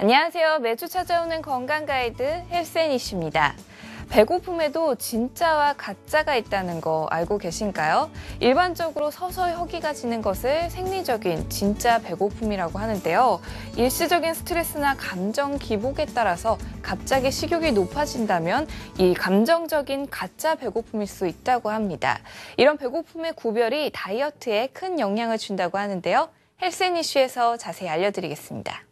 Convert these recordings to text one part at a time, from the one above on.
안녕하세요. 매주 찾아오는 건강 가이드 헬스앤이슈입니다. 배고픔에도 진짜와 가짜가 있다는 거 알고 계신가요? 일반적으로 서서히 허기가 지는 것을 생리적인 진짜 배고픔이라고 하는데요. 일시적인 스트레스나 감정 기복에 따라서 갑자기 식욕이 높아진다면 이 감정적인 가짜 배고픔일 수 있다고 합니다. 이런 배고픔의 구별이 다이어트에 큰 영향을 준다고 하는데요. 헬스앤 이슈에서 자세히 알려드리겠습니다.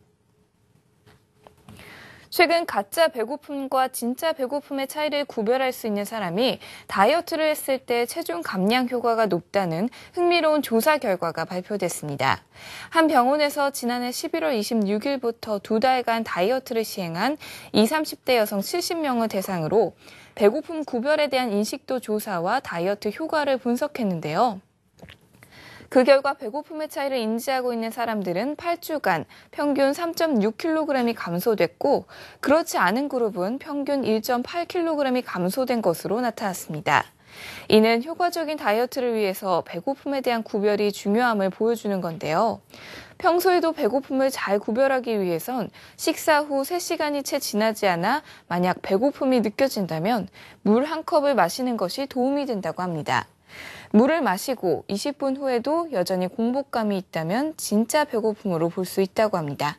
최근 가짜 배고픔과 진짜 배고픔의 차이를 구별할 수 있는 사람이 다이어트를 했을 때 체중 감량 효과가 높다는 흥미로운 조사 결과가 발표됐습니다. 한 병원에서 지난해 11월 26일부터 두 달간 다이어트를 시행한 20, 30대 여성 70명을 대상으로 배고픔 구별에 대한 인식도 조사와 다이어트 효과를 분석했는데요. 그 결과 배고픔의 차이를 인지하고 있는 사람들은 8주간 평균 3.6kg이 감소됐고 그렇지 않은 그룹은 평균 1.8kg이 감소된 것으로 나타났습니다. 이는 효과적인 다이어트를 위해서 배고픔에 대한 구별이 중요함을 보여주는 건데요. 평소에도 배고픔을 잘 구별하기 위해선 식사 후 3시간이 채 지나지 않아 만약 배고픔이 느껴진다면 물 한 컵을 마시는 것이 도움이 된다고 합니다. 물을 마시고 20분 후에도 여전히 공복감이 있다면 진짜 배고픔으로 볼 수 있다고 합니다.